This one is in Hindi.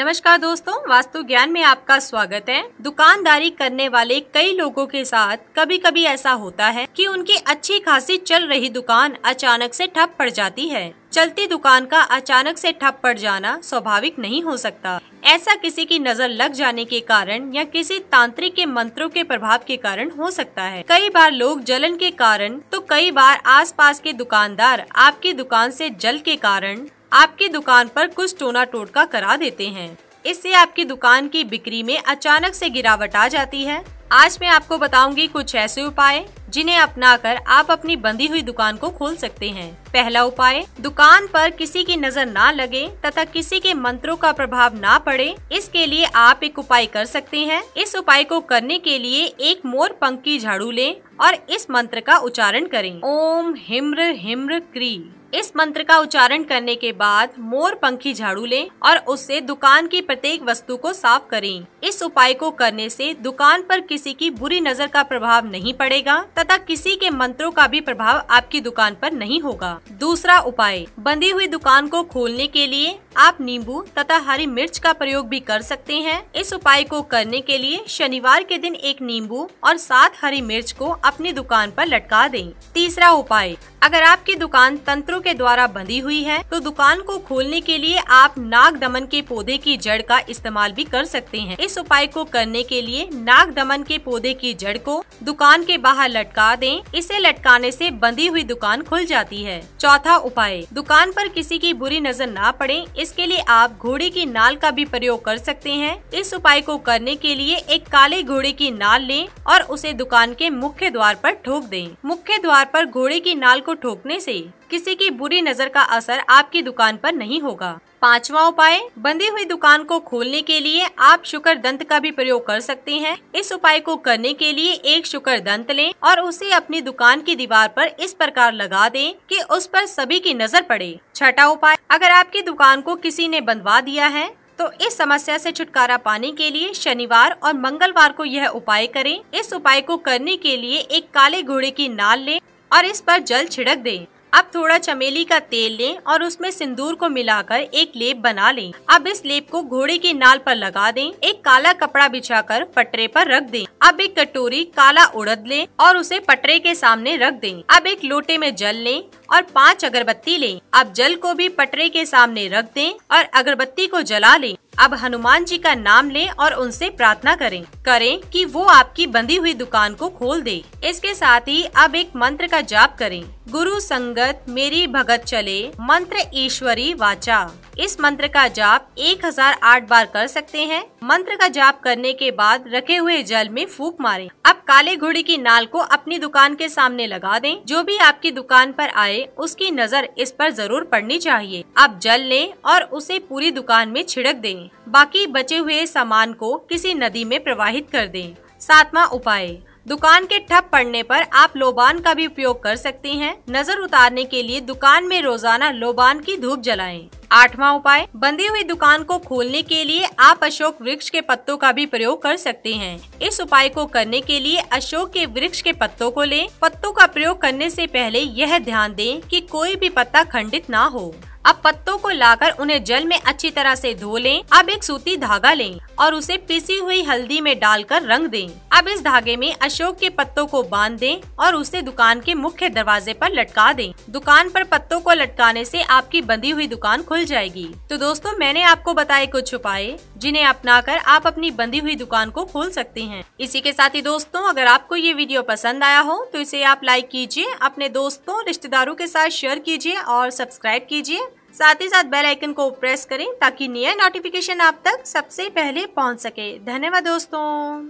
नमस्कार दोस्तों वास्तु ज्ञान में आपका स्वागत है दुकानदारी करने वाले कई लोगों के साथ कभी कभी ऐसा होता है कि उनकी अच्छी खासी चल रही दुकान अचानक से ठप पड़ जाती है चलती दुकान का अचानक से ठप पड़ जाना स्वाभाविक नहीं हो सकता ऐसा किसी की नजर लग जाने के कारण या किसी तांत्रिक के मंत्रों के प्रभाव के कारण हो सकता है कई बार लोग जलन के कारण तो कई बार आसपास के दुकानदार आपकी दुकान से जल के कारण आपकी दुकान पर कुछ टोना टोटका करा देते हैं इससे आपकी दुकान की बिक्री में अचानक से गिरावट आ जाती है आज मैं आपको बताऊंगी कुछ ऐसे उपाय जिन्हें अपनाकर आप अपनी बंदी हुई दुकान को खोल सकते हैं पहला उपाय दुकान पर किसी की नजर ना लगे तथा किसी के मंत्रों का प्रभाव ना पड़े इसके लिए आप एक उपाय कर सकते हैं इस उपाय को करने के लिए एक मोर पंख की झाड़ू लें और इस मंत्र का उच्चारण करें ओम हिम्र हिम्र क्री इस मंत्र का उच्चारण करने के बाद मोर पंखी झाड़ू लें और उससे दुकान की प्रत्येक वस्तु को साफ करें इस उपाय को करने से दुकान पर किसी की बुरी नजर का प्रभाव नहीं पड़ेगा तथा किसी के मंत्रों का भी प्रभाव आपकी दुकान पर नहीं होगा दूसरा उपाय बंदी हुई दुकान को खोलने के लिए आप नींबू तथा हरी मिर्च का प्रयोग भी कर सकते हैं इस उपाय को करने के लिए शनिवार के दिन एक नींबू और सात हरी मिर्च को अपनी दुकान पर लटका दें। तीसरा उपाय अगर आपकी दुकान तंत्रों के द्वारा बंधी हुई है तो दुकान को खोलने के लिए आप नाग दमन के पौधे की जड़ का इस्तेमाल भी कर सकते हैं इस उपाय को करने के लिए नाग दमन के पौधे की जड़ को दुकान के बाहर लटका दें इसे लटकाने से बंदी हुई दुकान खुल जाती है चौथा उपाय दुकान पर किसी की बुरी नजर ना पड़े इसके लिए आप घोड़े की नाल का भी प्रयोग कर सकते हैं इस उपाय को करने के लिए एक काले घोड़े की नाल लें और उसे दुकान के मुख्य द्वार पर ठोक दें मुख्य द्वार पर घोड़े की नाल को ठोकने से किसी की बुरी नजर का असर आपकी दुकान पर नहीं होगा पांचवा उपाय बंदी हुई दुकान को खोलने के लिए आप शुक्र दंत का भी प्रयोग कर सकते हैं इस उपाय को करने के लिए एक शुक्र दंत ले और उसे अपनी दुकान की दीवार पर इस प्रकार लगा दें कि उस पर सभी की नजर पड़े छठा उपाय अगर आपकी दुकान को किसी ने बंधवा दिया है तो इस समस्या से छुटकारा पाने के लिए शनिवार और मंगलवार को यह उपाय करें इस उपाय को करने के लिए एक काले घोड़े की नाल लें और इस पर जल छिड़क दें अब थोड़ा चमेली का तेल लें और उसमें सिंदूर को मिलाकर एक लेप बना लें अब इस लेप को घोड़े के नाल पर लगा दें एक काला कपड़ा बिछाकर पटरे पर रख दें अब एक कटोरी काला उड़द लें और उसे पटरे के सामने रख दें अब एक लोटे में जल लें और पांच अगरबत्ती लें अब जल को भी पटरे के सामने रख दें और अगरबत्ती को जला लें अब हनुमान जी का नाम लें और उनसे प्रार्थना करें करें कि वो आपकी बंदी हुई दुकान को खोल दे इसके साथ ही अब एक मंत्र का जाप करें गुरु संगत मेरी भगत चले मंत्र ईश्वरी वाचा इस मंत्र का जाप 1008 बार कर सकते हैं मंत्र का जाप करने के बाद रखे हुए जल में फूक मारें। अब काले घोड़ी की नाल को अपनी दुकान के सामने लगा दें। जो भी आपकी दुकान पर आए उसकी नजर इस पर जरूर पड़नी चाहिए आप जल लें और उसे पूरी दुकान में छिड़क दें। बाकी बचे हुए सामान को किसी नदी में प्रवाहित कर दे सातवा उपाय दुकान के ठप पड़ने पर आप लोबान का भी उपयोग कर सकते हैं नजर उतारने के लिए दुकान में रोजाना लोबान की धूप जलाएं। आठवां उपाय बंदी हुई दुकान को खोलने के लिए आप अशोक वृक्ष के पत्तों का भी प्रयोग कर सकते हैं इस उपाय को करने के लिए अशोक के वृक्ष के पत्तों को लें। पत्तों का प्रयोग करने से पहले यह ध्यान दें कि कोई भी पत्ता खंडित ना हो अब पत्तों को लाकर उन्हें जल में अच्छी तरह से धो लें अब एक सूती धागा लें और उसे पीसी हुई हल्दी में डालकर रंग दें। अब इस धागे में अशोक के पत्तों को बांध दें और उसे दुकान के मुख्य दरवाजे पर लटका दें। दुकान पर पत्तों को लटकाने से आपकी बंधी हुई दुकान खुल जाएगी तो दोस्तों मैंने आपको बताए कुछ उपाय जिन्हें अपनाकर आप अपनी बंधी हुई दुकान को खोल सकते हैं इसी के साथ ही दोस्तों अगर आपको ये वीडियो पसंद आया हो तो इसे आप लाइक कीजिए अपने दोस्तों रिश्तेदारों के साथ शेयर कीजिए और सब्सक्राइब कीजिए साथ ही साथ बेल आइकन को प्रेस करें ताकि नया नोटिफिकेशन आप तक सबसे पहले पहुंच सके धन्यवाद दोस्तों